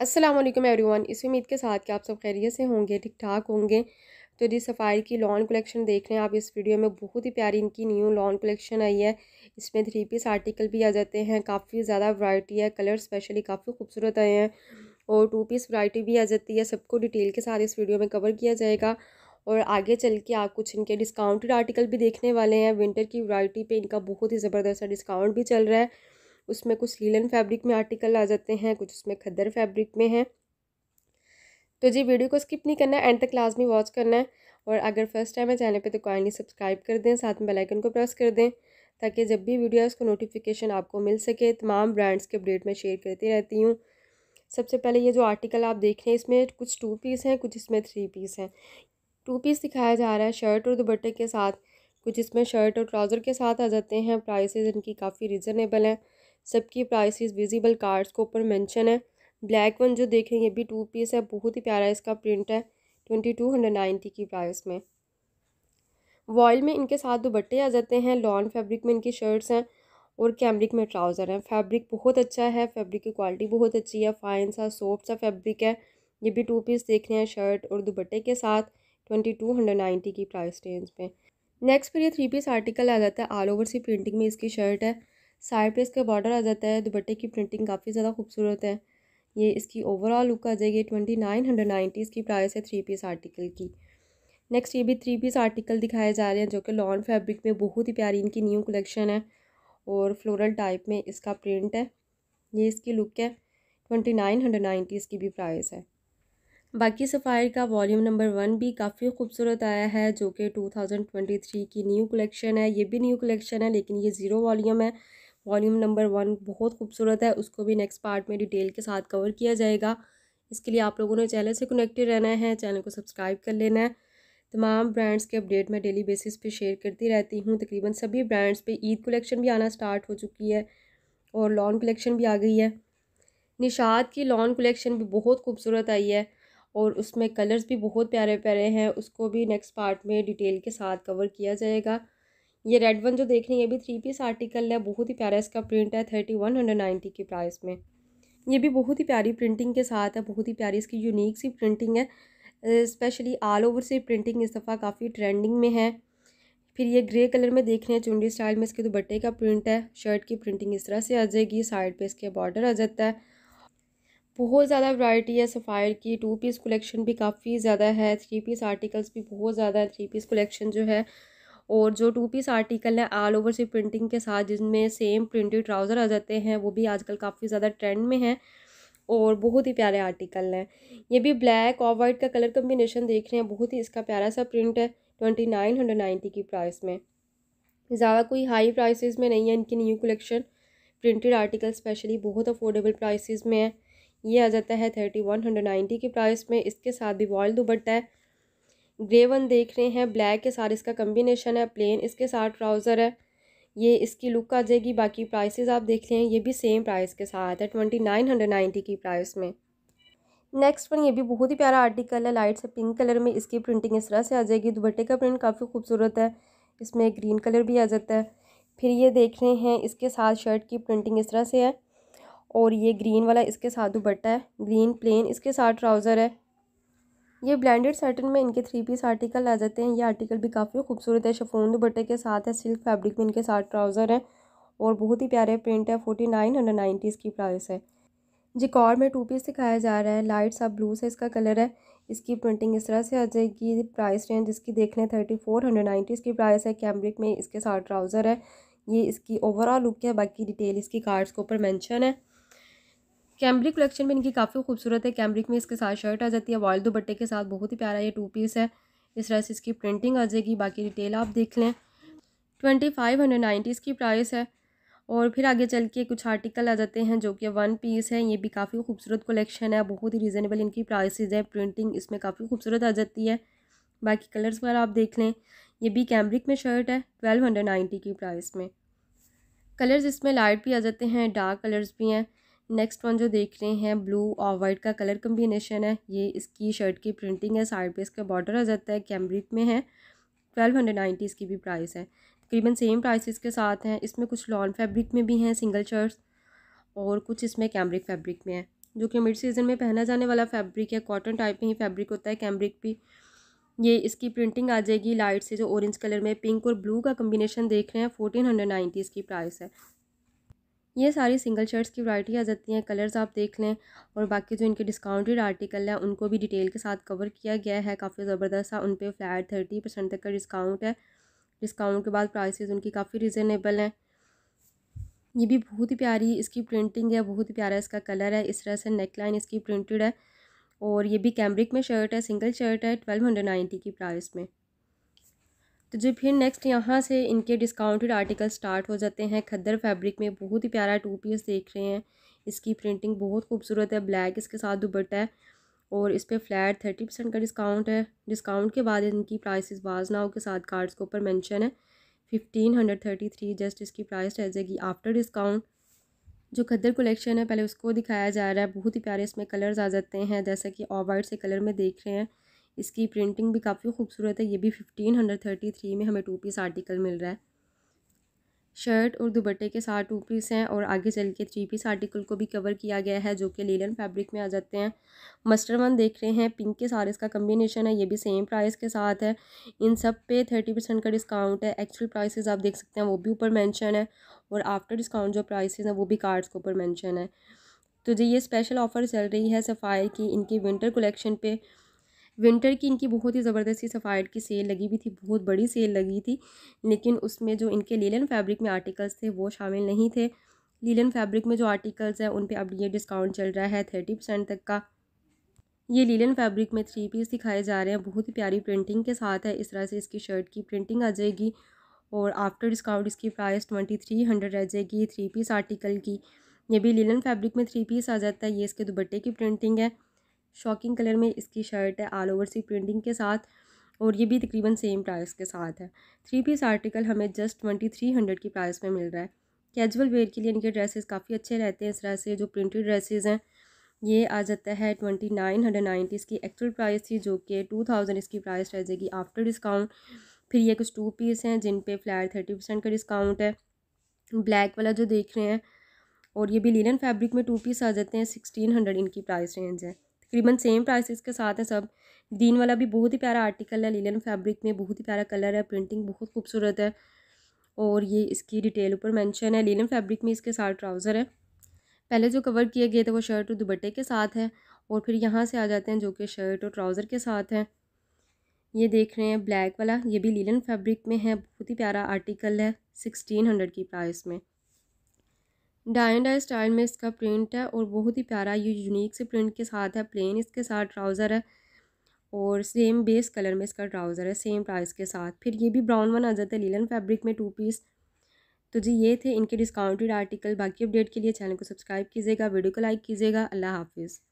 Aslam everyone इस उम्मीद के साथ कि आप सब खैरियत से होंगे ठीक ठाक होंगे तो जी सफ़ारी की लॉन कलेक्शन देख रहे हैं आप इस वीडियो में बहुत ही प्यारी इनकी न्यू लॉन कलेक्शन आई है इसमें थ्री पीस आर्टिकल भी आ जाते हैं काफ़ी ज़्यादा वैरायटी है कलर स्पेशली काफ़ी खूबसूरत आए हैं और टू पीस वैरायटी भी आ जाती है सबको डिटेल के साथ इस वीडियो में कवर किया जाएगा और आगे चल के आप कुछ इनके डिस्काउंटेड आर्टिकल भी देखने वाले हैं विंटर की वैरायटी पर इनका बहुत ही ज़बरदस्त डिस्काउंट भी चल रहा है उसमें कुछ लीलन फैब्रिक में आर्टिकल आ जाते हैं कुछ उसमें खद्दर फैब्रिक में है तो जी वीडियो को स्किप नहीं करना है एंड तक लाजमी वॉच करना है और अगर फर्स्ट टाइम है चैनल पे तो काइंडली सब्सक्राइब कर दें साथ में बेलाइकन को प्रेस कर दें ताकि जब भी वीडियोज़ का नोटिफिकेशन आपको मिल सके तमाम ब्रांड्स के अपडेट में शेयर करती रहती हूँ सबसे पहले ये जो आर्टिकल आप देख रहे हैं इसमें कुछ टू पीस हैं कुछ इसमें थ्री पीस हैं टू पीस दिखाया जा रहा है शर्ट और दुपट्टे के साथ कुछ इसमें शर्ट और ट्राउज़र के साथ आ जाते हैं प्राइसेस इनकी काफ़ी रिजनेबल हैं सबकी प्राइसेस विजिबल कार्ड्स के ऊपर मेंशन है ब्लैक वन जो देखें ये भी टू पीस है बहुत ही प्यारा इसका प्रिंट है ट्वेंटी टू हंड्रेड नाइन्टी की प्राइस में वॉयल में इनके साथ बट्टे आ जाते हैं लॉन फैब्रिक में इनकी शर्ट्स हैं और कैमरिक में ट्राउज़र हैं फैब्रिक बहुत अच्छा है फैब्रिक की क्वालिटी बहुत अच्छी है फाइन सा सॉफ्ट सा फैब्रिक है ये भी टू पीस देख रहे हैं शर्ट और दुपट्टे के साथ ट्वेंटी टू हंड्रेड नाइन्टी की प्राइस रेंज में नेक्स्ट फिर ये थ्री पीस आर्टिकल आ जाता है ऑल ओवर सी प्रिंटिंग में इसकी शर्ट है साइड पे इसका बॉर्डर आ जाता है दुपट्टे की प्रिंटिंग काफ़ी ज़्यादा खूबसूरत है ये इसकी ओवरऑल लुक आ जाएगी ट्वेंटी नाइन हंड्रेड नाइन्टी इसकी प्राइस है थ्री पीस आर्टिकल की नेक्स्ट ये भी थ्री पीस आर्टिकल दिखाए जा रहे हैं जो कि लॉन फैब्रिक में बहुत ही प्यारी इनकी न्यू कलेक्शन है और फ्लोरल टाइप में इसका प्रिंट है ये इसकी लुक है ट्वेंटी नाइन हंड्रेड नाइन्टी इसकी भी प्राइस है बाकी सफ़ायर का वॉल्यूम नंबर वन भी काफ़ी खूबसूरत आया है जो कि टू थाउजेंड ट्वेंटी थ्री की न्यू कलेक्शन है ये भी न्यू कलेक्शन है लेकिन ये ज़ीरो वॉल्यूम है वॉल्यूम नंबर वन बहुत खूबसूरत है उसको भी नेक्स्ट पार्ट में डिटेल के साथ कवर किया जाएगा इसके लिए आप लोगों ने चैनल से कनेक्टेड रहना है चैनल को सब्सक्राइब कर लेना है तमाम ब्रांड्स के अपडेट मैं डेली बेसिस पे शेयर करती रहती हूँ तकरीबन सभी ब्रांड्स पे ईद कलेक्शन भी आना स्टार्ट हो चुकी है और लॉन कलेक्शन भी आ गई है निशात की लॉन कलेक्शन भी बहुत खूबसूरत आई है और उसमें कलर्स भी बहुत प्यारे प्यारे हैं उसको भी नेक्स्ट पार्ट में डिटेल के साथ कवर किया जाएगा ये रेड वन जो देख रही है ये भी थ्री पीस आर्टिकल है बहुत ही प्यारा इसका प्रिंट है थर्टी वन हंड्रेड नाइन्टी के प्राइस में ये भी बहुत ही प्यारी प्रिंटिंग के साथ है बहुत ही प्यारी इसकी यूनिक सी प्रिंटिंग है स्पेशली ऑल ओवर से प्रिंटिंग इस दफ़ा काफ़ी ट्रेंडिंग में है फिर ये ग्रे कलर में देख रहे हैं चुंडी स्टाइल में इसके दुपट्टे का प्रिंट है शर्ट की प्रिंटिंग इस तरह से आ जाएगी साइड पे इसके बॉर्डर आ जाता है बहुत ज़्यादा वैरायटी है सफ़ायर की टू पीस कलेक्शन भी काफ़ी ज़्यादा है थ्री पीस आर्टिकल्स भी बहुत ज़्यादा है थ्री पीस कलेक्शन जो है और जो टू पीस आर्टिकल है ऑल ओवर से प्रिंटिंग के साथ जिसमें सेम प्रिंटेड ट्राउज़र आ जाते हैं वो भी आजकल काफ़ी ज़्यादा ट्रेंड में है और बहुत ही प्यारे आर्टिकल हैं ये भी ब्लैक और वाइट का कलर कम्बिनेशन देख रहे हैं बहुत ही इसका प्यारा सा प्रिंट है ट्वेंटी नाइन हंड्रेड नाइन्टी की प्राइस में ज़्यादा कोई हाई प्राइसेस में नहीं है इनकी new collection printed article specially बहुत अफोर्डेबल प्राइसेस में है ये आ जाता है थर्टी वन हंड्रेड नाइन्टी की प्राइस में इसके साथ भी वॉल दुबट्टा है ग्रे वन देख रहे हैं ब्लैक के साथ इसका कम्बिनेशन है प्लेन इसके साथ ट्राउज़र है ये इसकी लुक आ जाएगी बाकी प्राइसेस आप देख लें ये भी सेम प्राइस के साथ है ट्वेंटी नाइन हंड्रेड नाइन्टी की प्राइस में नेक्स्ट वन ये भी बहुत ही प्यारा आर्टिकल है लाइट से पिंक कलर में इसकी प्रिंटिंग इस तरह से आ जाएगी दुपट्टे का प्रिंट काफ़ी खूबसूरत है इसमें ग्रीन कलर भी आ जाता है फिर ये देख रहे हैं इसके साथ शर्ट की प्रिंटिंग इस तरह से है और ये ग्रीन वाला इसके साथ दुपट्टा है ग्रीन प्लेन इसके साथ ट्राउज़र है ये ब्लेंडेड सेटन में इनके थ्री पीस आर्टिकल आ जाते हैं ये आर्टिकल भी काफ़ी खूबसूरत है शफोन दुपट्टे के साथ है सिल्क फैब्रिक में इनके साथ ट्राउज़र है और बहुत ही प्यारे प्रिंट है फोर्टी नाइन हंड्रेड नाइन्टी इसकी प्राइस है जिकॉर में टू पीस दिखाया जा रहा है लाइट सा ब्लू से इसका कलर है इसकी प्रिंटिंग इस तरह से आ जाएगी प्राइस रेंज इसकी देख लें थर्टी फोर हंड्रेड नाइन्टी इसकी प्राइस है कैमरिक में इसके साथ ट्राउज़र है ये इसकी ओवरऑल लुक है बाकी डिटेल इसकी कार्ड्स के ऊपर मैंशन है कैम्ब्रिक कलेक्शन भी इनकी काफ़ी खूबसूरत है कैम्ब्रिक में इसके साथ शर्ट आ जाती है वॉल दुपट्टे के साथ बहुत ही प्यारा ये टू पीस है इस तरह से इसकी प्रिंटिंग आ जाएगी बाकी डिटेल आप देख लें ट्वेंटी फाइव हंड्रेड नाइन्टी इसकी प्राइस है और फिर आगे चल के कुछ आर्टिकल आ जाते हैं जो कि वन पीस है ये भी काफ़ी खूबसूरत कलेक्शन है बहुत ही रीज़नेबल इनकी प्राइसेज है प्रिंटिंग इसमें काफ़ी खूबसूरत आ जाती है बाकी कलर्स वगैरह आप देख लें ये भी कैमरिक में शर्ट है ट्वेल्व हंड्रेड नाइन्टी की प्राइस में कलर्स इसमें लाइट भी आ जाते हैं डार्क कलर्स भी हैं नेक्स्ट वन जो देख रहे हैं ब्लू और वाइट का कलर कम्बिनेशन है ये इसकी शर्ट की प्रिंटिंग है साइड पे इसका बॉर्डर आ जाता है कैम्ब्रिक में है ट्वेल्व हंड्रेड नाइन्टी इसकी भी प्राइस है तकरीबन सेम प्राइसेस के साथ हैं इसमें कुछ लॉन फैब्रिक में भी हैं सिंगल शर्ट्स और कुछ इसमें कैम्ब्रिक फैब्रिक में है जो कि मिड सीज़न में पहना जाने वाला फैब्रिक है कॉटन टाइप में ही फैब्रिक होता है कैम्ब्रिक भी ये इसकी प्रिंटिंग आ जाएगी लाइट से जो ऑरेंज कलर में पिंक और ब्लू का कम्बिनेशन देख रहे हैं फोर्टीन हंड्रेड नाइन्टी इसकी प्राइस है ये सारी सिंगल शर्ट्स की वैरायटी आ जाती हैं कलर्स आप देख लें और बाकी जो इनके डिस्काउंटेड आर्टिकल है उनको भी डिटेल के साथ कवर किया गया है काफ़ी ज़बरदस्त है उन पर फ्लैट थर्टी परसेंट तक का डिस्काउंट है डिस्काउंट के बाद प्राइसेस उनकी काफ़ी रिजनेबल हैं ये भी बहुत ही प्यारी इसकी प्रिंटिंग है बहुत ही प्यारा इसका कलर है इस तरह से नेकलाइन इसकी प्रिंटेड है और ये भी कैमरिक में शर्ट है सिंगल शर्ट है ट्वेल्व हंड्रेड नाइन्टी की प्राइस में तो जी फिर नेक्स्ट यहाँ से इनके डिस्काउंटेड आर्टिकल स्टार्ट हो जाते हैं खद्दर फैब्रिक में बहुत ही प्यारा टू पीस देख रहे हैं इसकी प्रिंटिंग बहुत खूबसूरत है ब्लैक इसके साथ दुबट्टा है और इस पर फ्लैट थर्टी परसेंट का डिस्काउंट है डिस्काउंट के बाद इनकी प्राइसेस बाजनाओं के साथ कार्ड्स के ऊपर मैंशन है fifteen hundred thirty three just इसकी प्राइस रह जाएगी आफ्टर डिस्काउंट जो खद्दर कलेक्शन है पहले उसको दिखाया जा रहा है बहुत ही प्यारे इसमें कलर्स आ जाते हैं जैसे कि ऑवाइट वाइट से कलर में देख रहे हैं इसकी प्रिंटिंग भी काफ़ी खूबसूरत है ये भी फिफ्टीन हंड्रेड थर्टी थ्री में हमें टू पीस आर्टिकल मिल रहा है शर्ट और दुपट्टे के साथ टू पीस हैं और आगे चल के थ्री पीस आर्टिकल को भी कवर किया गया है जो कि लीलन फैब्रिक में आ जाते हैं मस्टर वन देख रहे हैं पिंक के साथ इसका कम्बिनेशन है ये भी सेम प्राइस के साथ है इन सब पे थर्टी परसेंट का डिस्काउंट है एक्चुअल प्राइसेस आप देख सकते हैं वो भी ऊपर मैंशन है और आफ्टर डिस्काउंट जो प्राइस हैं वो भी कार्ड्स के ऊपर मैंशन है तो जी ये स्पेशल ऑफ़र चल रही है सफ़ाई की इनकी विंटर कलेक्शन पर विंटर की इनकी बहुत ही ज़बरदस्ती सफ़ाइट की सेल लगी हुई थी बहुत बड़ी सेल लगी थी लेकिन उसमें जो इनके लीलन फैब्रिक में आर्टिकल्स थे वो शामिल नहीं थे लीलन फैब्रिक में जो आर्टिकल्स हैं उन पर अब ये डिस्काउंट चल रहा है थर्टी परसेंट तक का ये लीलन फैब्रिक में थ्री पीस दिखाए जा रहे हैं बहुत ही प्यारी प्रिंटिंग के साथ है इस तरह से इसकी शर्ट की प्रिंटिंग आ जाएगी और आफ्टर डिस्काउंट इसकी प्राइस ट्वेंटी थ्री हंड्रेड रह जाएगी थ्री पीस आर्टिकल की ये भी लीलन फैब्रिक में थ्री पीस आ जाता है ये इसके दुपट्टे की प्रिंटिंग है शॉकिंग कलर में इसकी शर्ट है ऑल ओवर सी प्रिंटिंग के साथ और ये भी तकरीबन सेम प्राइस के साथ है थ्री पीस आर्टिकल हमें जस्ट ट्वेंटी थ्री हंड्रेड की प्राइस में मिल रहा है कैजुअल वेयर के लिए इनके ड्रेसेस काफ़ी अच्छे रहते हैं इस तरह से जो प्रिंटेड ड्रेसेस हैं ये आ जाता है ट्वेंटी नाइन हंड्रेड नाइन्टी इसकी एक्चुअल प्राइस थी जो कि टू थाउजेंड इसकी प्राइस रह जाएगी आफ्टर डिस्काउंट फिर ये कुछ टू पीस हैं जिन पर फ्लैट थर्टी परसेंट का डिस्काउंट है ब्लैक वाला जो देख रहे हैं और ये भी लिनन फैब्रिक में टू पीस आ जाते हैं सिक्सटीन हंड्रेड इनकी प्राइस रेंज है तकरीबन सेम प्राइसेस के साथ हैं सब दीन वाला भी बहुत ही प्यारा आर्टिकल है लीलन फैब्रिक में बहुत ही प्यारा कलर है प्रिंटिंग बहुत खूबसूरत है और ये इसकी डिटेल ऊपर मेंशन है लीलन फैब्रिक में इसके साथ ट्राउज़र है पहले जो कवर किए गए थे वो शर्ट और दुबट्टे के साथ है और फिर यहाँ से आ जाते हैं जो कि शर्ट और ट्राउज़र के साथ हैं ये देख रहे हैं ब्लैक वाला ये भी लीलन फैब्रिक में है बहुत ही प्यारा आर्टिकल है सिक्सटीन हंड्रेड की प्राइस में डाई स्टाइल में इसका प्रिंट है और बहुत ही प्यारा ये यूनिक से प्रिंट के साथ है प्लेन इसके साथ ट्राउज़र है और सेम बेस कलर में इसका ट्राउज़र है सेम प्राइस के साथ फिर ये भी ब्राउन वन आ जाता है लीलन फैब्रिक में टू पीस तो जी ये थे इनके डिस्काउंटेड आर्टिकल बाकी अपडेट के लिए चैनल को सब्सक्राइब कीजिएगा वीडियो को लाइक कीजिएगा अल्लाह हाफिज़